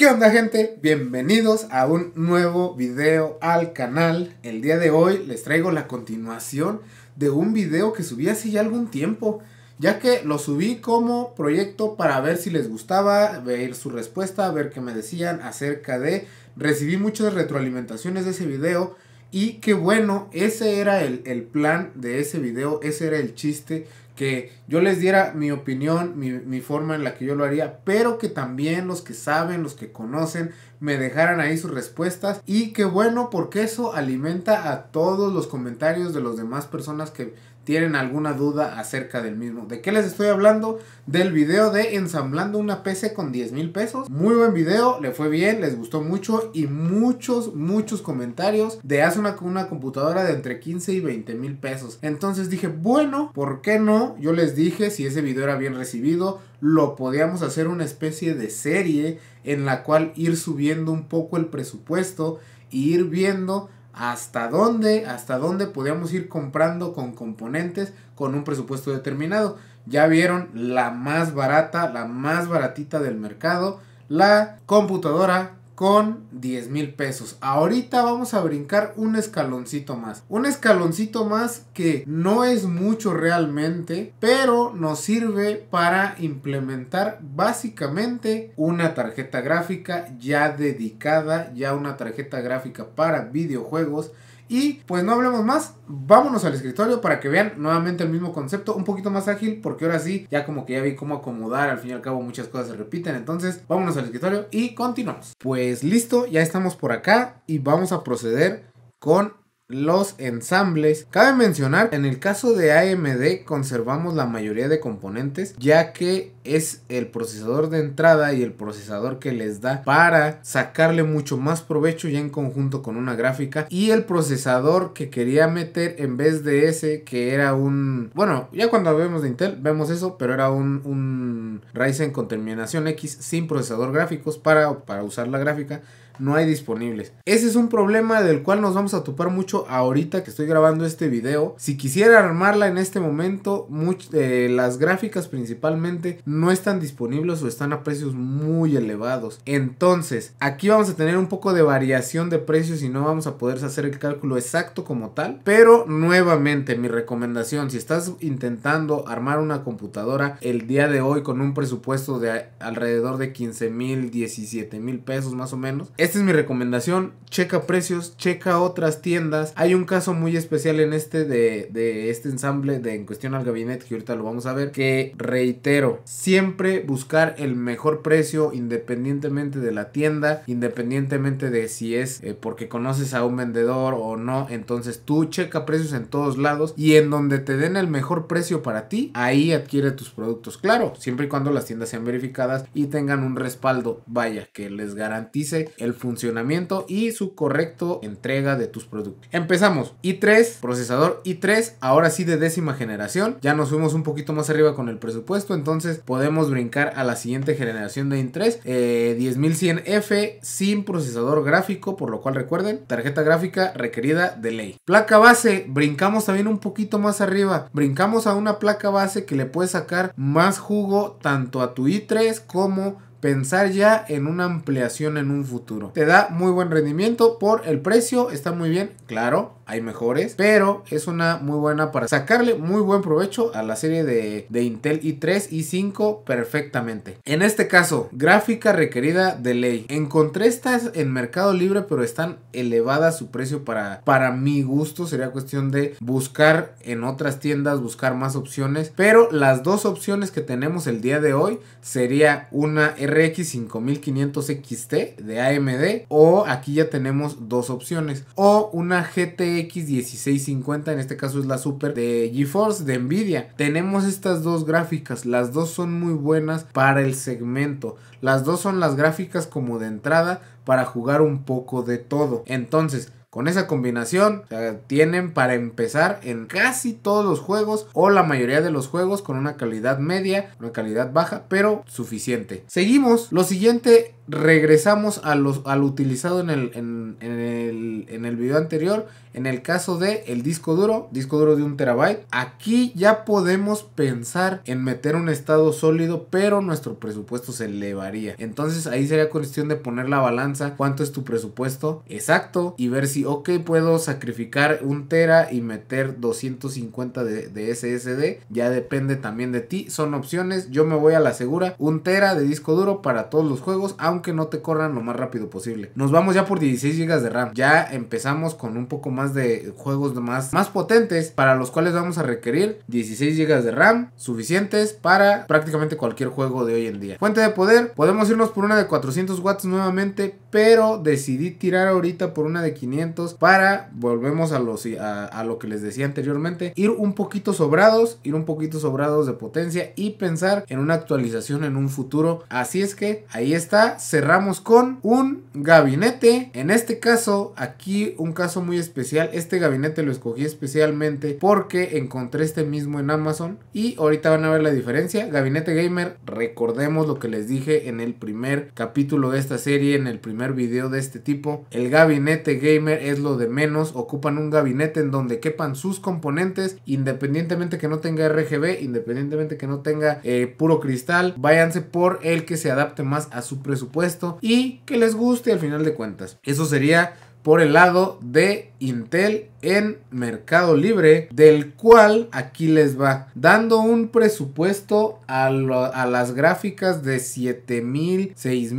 ¿Qué onda gente? Bienvenidos a un nuevo video al canal. El día de hoy les traigo la continuación de un video que subí hace ya algún tiempo, ya que lo subí como proyecto para ver si les gustaba, ver su respuesta, ver qué me decían acerca de... Recibí muchas retroalimentaciones de ese video y qué bueno, ese era el, el plan de ese video, ese era el chiste que yo les diera mi opinión, mi, forma en la que yo lo haría, pero que también los que saben, los que conocen, me dejaran ahí sus respuestas. Y que bueno, porque eso alimenta a todos los comentarios de las demás personas que tienen alguna duda acerca del mismo. ¿De qué les estoy hablando? Del video de ensamblando una PC con 10 mil pesos. Muy buen video, le fue bien, les gustó mucho y muchos, muchos comentarios de hace una, una computadora de entre 15 y 20 mil pesos. Entonces dije, bueno, ¿por qué no? Yo les dije si ese video era bien recibido, lo podíamos hacer una especie de serie en la cual ir subiendo un poco el presupuesto y ir viendo hasta dónde, hasta dónde podíamos ir comprando con componentes con un presupuesto determinado. Ya vieron la más barata, la más baratita del mercado, la computadora con 10 mil pesos. Ahorita vamos a brincar un escaloncito más. Un escaloncito más que no es mucho realmente, pero nos sirve para implementar básicamente una tarjeta gráfica ya dedicada, ya una tarjeta gráfica para videojuegos y pues no hablemos más, vámonos al escritorio para que vean nuevamente el mismo concepto, un poquito más ágil, porque ahora sí, ya como que ya vi cómo acomodar, al fin y al cabo muchas cosas se repiten, entonces vámonos al escritorio y continuamos. Pues listo, ya estamos por acá y vamos a proceder con los ensambles. Cabe mencionar, en el caso de AMD conservamos la mayoría de componentes ya que es el procesador de entrada y el procesador que les da para sacarle mucho más provecho ya en conjunto con una gráfica y el procesador que quería meter en vez de ese que era un bueno ya cuando vemos de Intel vemos eso pero era un, un Ryzen con terminación X sin procesador gráficos para, para usar la gráfica no hay disponibles. Ese es un problema del cual nos vamos a topar mucho ahorita que estoy grabando este video. Si quisiera armarla en este momento, de eh, las gráficas principalmente no están disponibles o están a precios muy elevados. Entonces, aquí vamos a tener un poco de variación de precios y no vamos a poder hacer el cálculo exacto como tal. Pero nuevamente, mi recomendación, si estás intentando armar una computadora el día de hoy con un presupuesto de alrededor de 15 mil, 17 mil pesos más o menos, esta es mi recomendación. Checa precios, checa otras tiendas. Hay un caso muy especial en este de, este ensamble de En Cuestión al Gabinete, que ahorita lo vamos a ver, que reitero, siempre buscar el mejor precio independientemente de la tienda, independientemente de si es eh, porque conoces a un vendedor o no. Entonces tú checa precios en todos lados y en donde te den el mejor precio para ti, ahí adquiere tus productos. Claro, siempre y cuando las tiendas sean verificadas y tengan un respaldo, vaya, que les garantice el funcionamiento y su correcto entrega de tus productos. Empezamos. i3, procesador i3, ahora sí de décima generación. Ya nos fuimos un poquito más arriba con el presupuesto, entonces podemos brincar a la siguiente generación de i3. 10100F eh, sin procesador gráfico, por lo cual recuerden, tarjeta gráfica requerida de ley. Placa base, brincamos también un poquito más arriba. Brincamos a una placa base que le puede sacar más jugo tanto a tu i3 como pensar ya en una ampliación en un futuro. Te da muy buen rendimiento por el precio, está muy bien, claro, hay mejores, pero es una muy buena para sacarle muy buen provecho a la serie de, Intel i3 y 5 perfectamente. En este caso, gráfica requerida de ley. Encontré estas en Mercado Libre, pero están elevadas su precio para, para mi gusto. Sería cuestión de buscar en otras tiendas, buscar más opciones, pero las dos opciones que tenemos el día de hoy sería una RX 5500 XT de AMD o aquí ya tenemos dos opciones o una GTX 1650 en este caso es la Super de GeForce de Nvidia. Tenemos estas dos gráficas, las dos son muy buenas para el segmento. Las dos son las gráficas como de entrada para jugar un poco de todo. Entonces, con esa combinación, tienen para empezar en casi todos los juegos o la mayoría de los juegos con una calidad media, una calidad baja, pero suficiente. Seguimos. Lo siguiente regresamos a los, al utilizado en el, en, el, en video anterior. En el caso de disco duro, disco duro de un terabyte. Aquí ya podemos pensar en meter un estado sólido, pero nuestro presupuesto se elevaría. Entonces ahí sería cuestión de poner la balanza, cuánto es tu presupuesto exacto y ver si, ok, puedo sacrificar un tera y meter 250 de, SSD. Ya depende también de ti. Son opciones. Yo me voy a la segura. Un tera de disco duro para todos los juegos. Que no te corran lo más rápido posible. Nos vamos ya por 16 GB de RAM. Ya empezamos con un poco más de juegos más, más potentes para los cuales vamos a requerir 16 GB de RAM suficientes para prácticamente cualquier juego de hoy en día. Fuente de poder, podemos irnos por una de 400 watts nuevamente, pero decidí tirar ahorita por una de 500 para, volvemos a, los, a lo que les decía anteriormente, ir un poquito sobrados, ir un poquito sobrados de potencia y pensar en una actualización en un futuro. Así es que ahí está, cerramos con un gabinete. En este caso, aquí un caso muy especial. Este gabinete lo escogí especialmente porque encontré este mismo en Amazon. Y ahorita van a ver la diferencia. Gabinete Gamer, recordemos lo que les dije en el primer capítulo de esta serie, en el primer video de este tipo. El gabinete gamer es lo de menos. Ocupan un gabinete en donde quepan sus componentes, independientemente que no tenga RGB, independientemente que no tenga eh, puro cristal. Váyanse por el que se adapte más a su presupuesto y que les guste al final de cuentas. Eso sería por el lado de Intel en Mercado Libre, del cual aquí les va, dando un presupuesto a, las gráficas de 7 mil, 6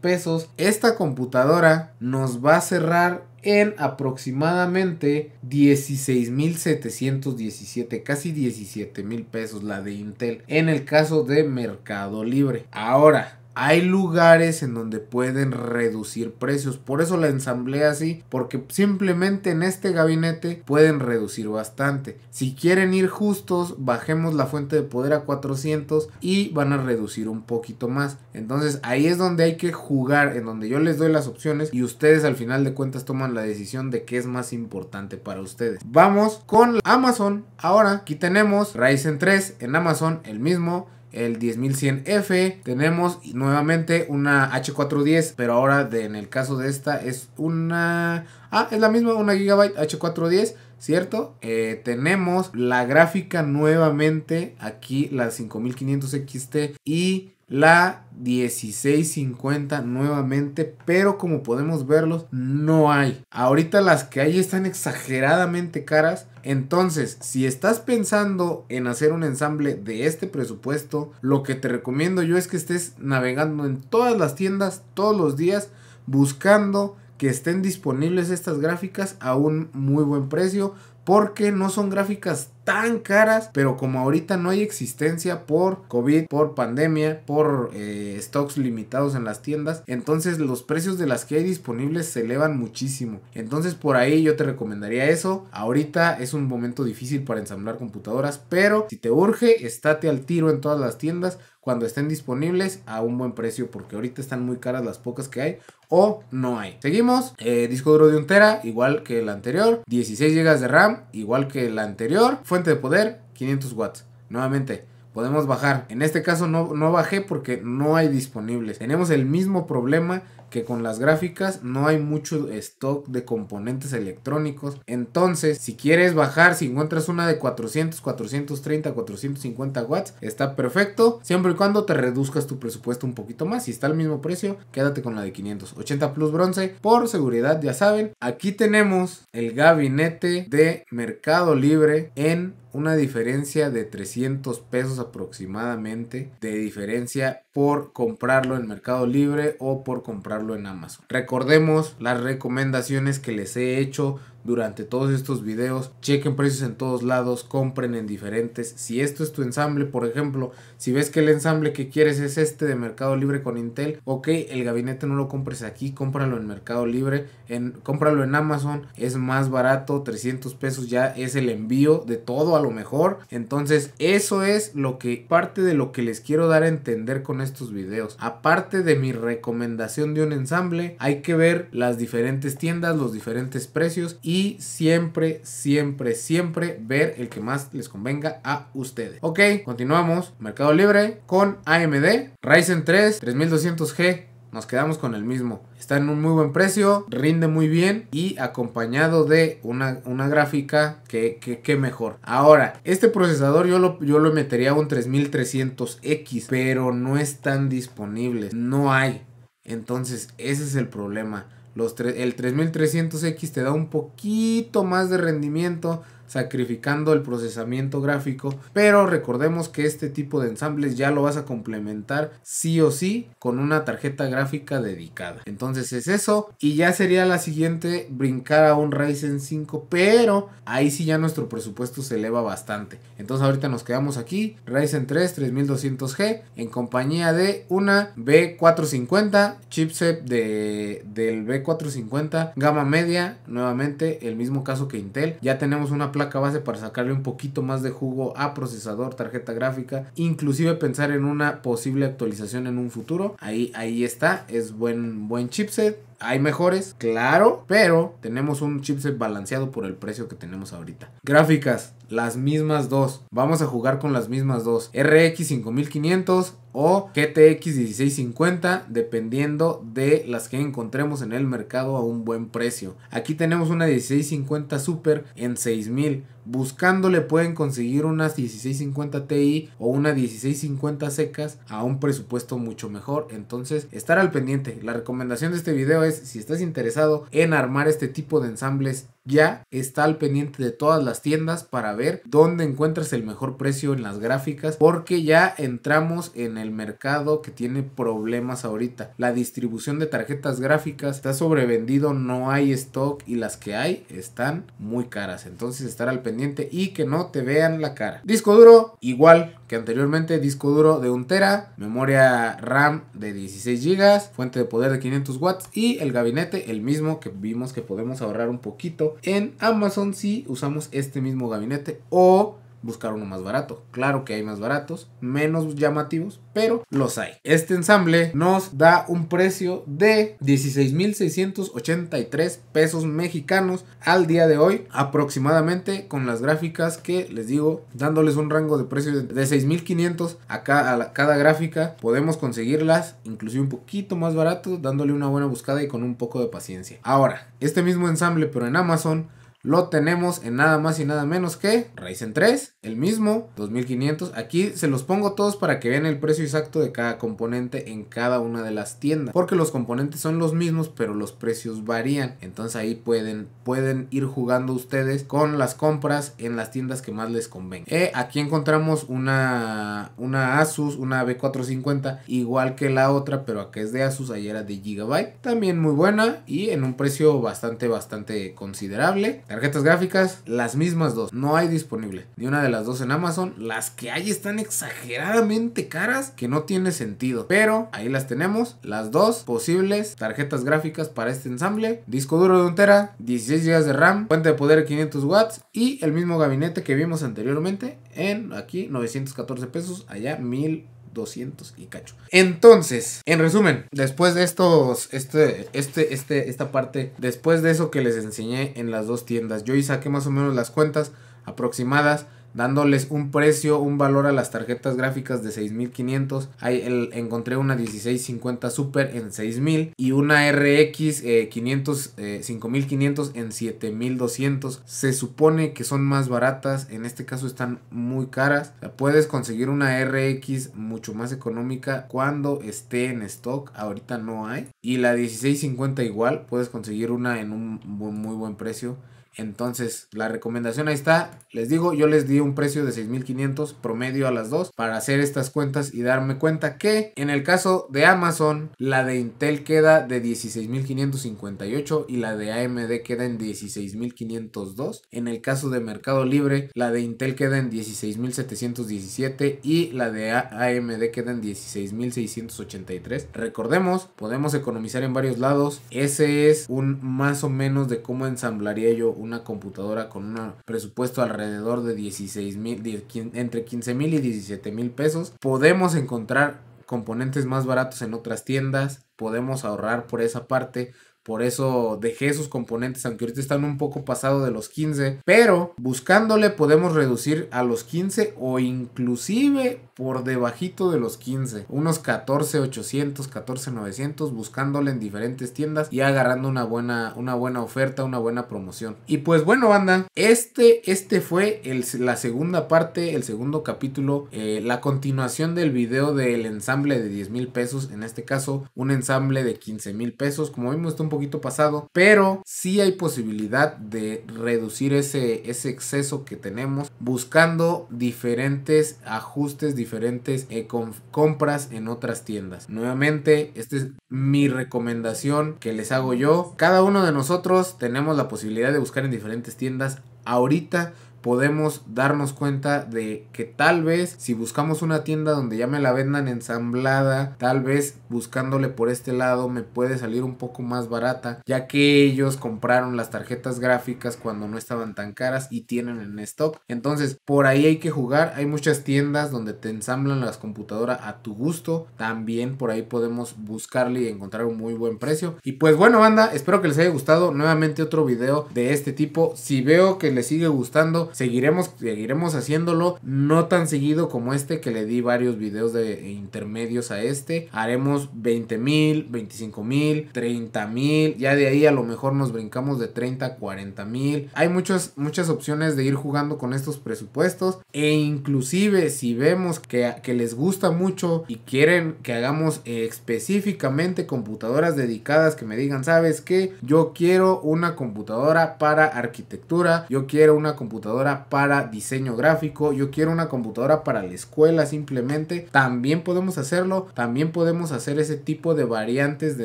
pesos. Esta computadora nos va a cerrar en aproximadamente 16.717, casi 17 mil pesos la de Intel en el caso de Mercado Libre. Ahora, hay lugares en donde pueden reducir precios. Por eso la ensamblé así, porque simplemente en este gabinete pueden reducir bastante. Si quieren ir justos, bajemos la fuente de poder a 400 y van a reducir un poquito más. Entonces ahí es donde hay que jugar, en donde yo les doy las opciones y ustedes al final de cuentas toman la decisión de qué es más importante para ustedes. Vamos con Amazon. Ahora aquí tenemos Ryzen 3 en Amazon, el mismo el 10100F. Tenemos nuevamente una H410, pero ahora en el caso de esta es una... Ah, es la misma, una Gigabyte H410. ¿cierto? Eh, tenemos la gráfica nuevamente aquí, la 5500 XT y la 1650 nuevamente, pero como podemos verlos, no hay. Ahorita las que hay están exageradamente caras. Entonces, si estás pensando en hacer un ensamble de este presupuesto, lo que te recomiendo yo es que estés navegando en todas las tiendas todos los días buscando que estén disponibles estas gráficas a un muy buen precio porque no son gráficas tan caras, pero como ahorita no hay existencia por COVID, por pandemia, por eh, stocks limitados en las tiendas, entonces los precios de las que hay disponibles se elevan muchísimo. Entonces por ahí yo te recomendaría eso. Ahorita es un momento difícil para ensamblar computadoras, pero si te urge, estate al tiro en todas las tiendas cuando estén disponibles a un buen precio porque ahorita están muy caras las pocas que hay o no hay. Seguimos, eh, disco duro de un igual que el anterior, 16 GB de RAM igual que el anterior, fuente de poder 500 watts. Nuevamente, podemos bajar. En este caso no, no bajé porque no hay disponibles. Tenemos el mismo problema que con las gráficas no hay mucho stock de componentes electrónicos. Entonces, si quieres bajar, si encuentras una de 400, 430, 450 watts, está perfecto, siempre y cuando te reduzcas tu presupuesto un poquito más. Si está al mismo precio, quédate con la de 580 Plus Bronce. Por seguridad, ya saben, aquí tenemos el gabinete de Mercado Libre en una diferencia de 300 pesos aproximadamente de diferencia por comprarlo en Mercado Libre o por comprarlo en Amazon. Recordemos las recomendaciones que les he hecho durante todos estos videos. Chequen precios en todos lados, compren en diferentes. Si esto es tu ensamble, por ejemplo, si ves que el ensamble que quieres es este de Mercado Libre con Intel, ok, el gabinete no lo compres aquí, cómpralo en Mercado Libre, en, cómpralo en Amazon, es más barato, 300 pesos ya es el envío de todo a lo mejor. Entonces, eso es lo que parte de lo que les quiero dar a entender con estos videos. Aparte de mi recomendación de un ensamble, hay que ver las diferentes tiendas, los diferentes precios y siempre, siempre, siempre ver el que más les convenga a ustedes. Ok, continuamos. Mercado Libre con AMD, Ryzen 3, 3200G. Nos quedamos con el mismo. Está en un muy buen precio, rinde muy bien y acompañado de una, gráfica que, que, mejor. Ahora, este procesador yo yo lo metería a un 3300X, pero no están disponibles, no hay. Entonces, ese es el problema el 3300X te da un poquito más de rendimiento sacrificando el procesamiento gráfico, pero recordemos que este tipo de ensambles ya lo vas a complementar sí o sí con una tarjeta gráfica dedicada. Entonces es eso y ya sería la siguiente brincar a un Ryzen 5, pero ahí sí ya nuestro presupuesto se eleva bastante. Entonces ahorita nos quedamos aquí, Ryzen 3 3200G en compañía de una B450, chipset de, del B450 gama media, nuevamente el mismo caso que Intel. Ya tenemos una la base para sacarle un poquito más de jugo a procesador, tarjeta gráfica, inclusive pensar en una posible actualización en un futuro. Ahí, ahí está, es buen, buen chipset hay mejores, claro, pero tenemos un chipset balanceado por el precio que tenemos ahorita. Gráficas, las mismas dos. Vamos a jugar con las mismas dos. RX 5500 o GTX 1650 dependiendo de las que encontremos en el mercado a un buen precio. Aquí tenemos una 1650 Super en 6000 Buscándole pueden conseguir unas 1650 Ti o una 1650 secas a un presupuesto mucho mejor. Entonces, estar al pendiente. La recomendación de este video es si estás interesado en armar este tipo de ensambles ya está al pendiente de todas las tiendas para ver dónde encuentras el mejor precio en las gráficas porque ya entramos en el mercado que tiene problemas ahorita. La distribución de tarjetas gráficas está sobrevendido, no hay stock y las que hay están muy caras. Entonces estar al pendiente y que no te vean la cara. Disco duro igual que anteriormente disco duro de 1 tera, memoria RAM de 16 GB, fuente de poder de 500 watts y el gabinete el mismo que vimos que podemos ahorrar un poquito en Amazon si usamos este mismo gabinete o buscar uno más barato. Claro que hay más baratos, menos llamativos, pero los hay. Este ensamble nos da un precio de 16.683 pesos mexicanos al día de hoy, aproximadamente con las gráficas que les digo, dándoles un rango de precio de 6.500 Acá a cada, gráfica, podemos conseguirlas inclusive un poquito más barato, dándole una buena buscada y con un poco de paciencia. Ahora, este mismo ensamble pero en Amazon lo tenemos en nada más y nada menos que Ryzen 3, el mismo, 2500. Aquí se los pongo todos para que vean el precio exacto de cada componente en cada una de las tiendas, porque los componentes son los mismos, pero los precios varían. Entonces ahí pueden, pueden ir jugando ustedes con las compras en las tiendas que más les convenga. Eh, aquí encontramos una, una Asus, una B450, igual que la otra, pero acá es de Asus, ayer era de Gigabyte. También muy buena y en un precio bastante, bastante considerable. Tarjetas gráficas, las mismas dos. No hay disponible ni una de las dos en Amazon. Las que hay están exageradamente caras que no tiene sentido. Pero ahí las tenemos. Las dos posibles tarjetas gráficas para este ensamble. Disco duro de un 16 GB de RAM, fuente de poder 500 watts y el mismo gabinete que vimos anteriormente en aquí 914 pesos, allá 1000 200 y cacho. Entonces, en resumen, después de estos, este, este, este, esta parte, después de eso que les enseñé en las dos tiendas, yo y saqué más o menos las cuentas aproximadas dándoles un precio, un valor a las tarjetas gráficas de 6500. Ahí encontré una 1650 Super en 6000 y una RX 500, 5500 en 7200. Se supone que son más baratas, en este caso están muy caras. puedes conseguir una RX mucho más económica cuando esté en stock, ahorita no hay. Y la 1650 igual, puedes conseguir una en un muy buen precio. Entonces, la recomendación ahí está. Les digo, yo les di un precio de 6.500 promedio a las dos para hacer estas cuentas y darme cuenta que en el caso de Amazon, la de Intel queda de 16.558 y la de AMD queda en 16.502. En el caso de Mercado Libre, la de Intel queda en 16.717 y la de AMD queda en 16.683. Recordemos, podemos economizar en varios lados. Ese es un más o menos de cómo ensamblaría yo un una computadora con un presupuesto alrededor de 16 mil, entre 15 mil y 17 mil pesos, podemos encontrar componentes más baratos en otras tiendas, podemos ahorrar por esa parte, por eso dejé esos componentes, aunque ahorita están un poco pasado de los 15. Pero buscándole podemos reducir a los 15 o inclusive por debajito de los 15. Unos 14,800, 14,900 buscándole en diferentes tiendas y agarrando una buena, una buena oferta, una buena promoción. Y pues bueno, banda, este, este fue la segunda parte, el segundo capítulo, eh, la continuación del video del ensamble de 10 mil pesos. En este caso, un ensamble de 15 mil pesos. Como vimos, está un poco poquito pasado, pero si hay posibilidad de reducir ese, ese exceso que tenemos buscando diferentes ajustes, diferentes eh, compras en otras tiendas. Nuevamente, esta es mi recomendación que les hago yo. Cada uno de nosotros tenemos la posibilidad de buscar en diferentes tiendas. Ahorita podemos darnos cuenta de que tal vez si buscamos una tienda donde ya me la vendan ensamblada, tal vez buscándole por este lado me puede salir un poco más barata, ya que ellos compraron las tarjetas gráficas cuando no estaban tan caras y tienen en stock. Entonces, por ahí hay que jugar. Hay muchas tiendas donde te ensamblan las computadoras a tu gusto. También por ahí podemos buscarle y encontrar un muy buen precio. Y pues bueno, banda, espero que les haya gustado nuevamente otro video de este tipo. Si veo que les sigue gustando, Seguiremos, seguiremos haciéndolo. No tan seguido como este que le di varios videos de intermedios a este. Haremos 20 mil, 25 mil, 30 mil. Ya de ahí a lo mejor nos brincamos de 30 a 40 mil. Hay muchas, muchas opciones de ir jugando con estos presupuestos. E inclusive si vemos que, que les gusta mucho y quieren que hagamos específicamente computadoras dedicadas que me digan, ¿sabes que Yo quiero una computadora para arquitectura. Yo quiero una computadora para diseño gráfico, yo quiero una computadora para la escuela simplemente, también podemos hacerlo, también podemos hacer ese tipo de variantes de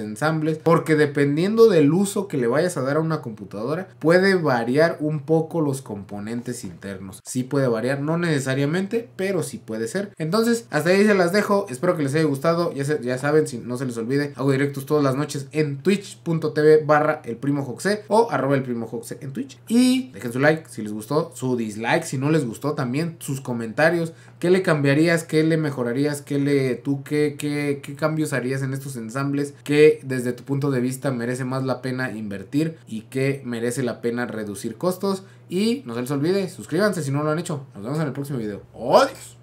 ensambles, porque dependiendo del uso que le vayas a dar a una computadora, puede variar un poco los componentes internos. Sí puede variar, no necesariamente, pero sí puede ser. Entonces, hasta ahí se las dejo, espero que les haya gustado, ya, saben, si no se les olvide, hago directos todas las noches en twitch.tv barra el primo o arroba el primo en Twitch y dejen su like si les gustó, su dislike, si no les gustó también, sus comentarios, qué le cambiarías, qué le mejorarías, qué le tú qué, qué, qué cambios harías en estos ensambles, qué desde tu punto de vista merece más la pena invertir y qué merece la pena reducir costos y no se les olvide, suscríbanse si no lo han hecho. Nos vemos en el próximo video. ¡Adiós!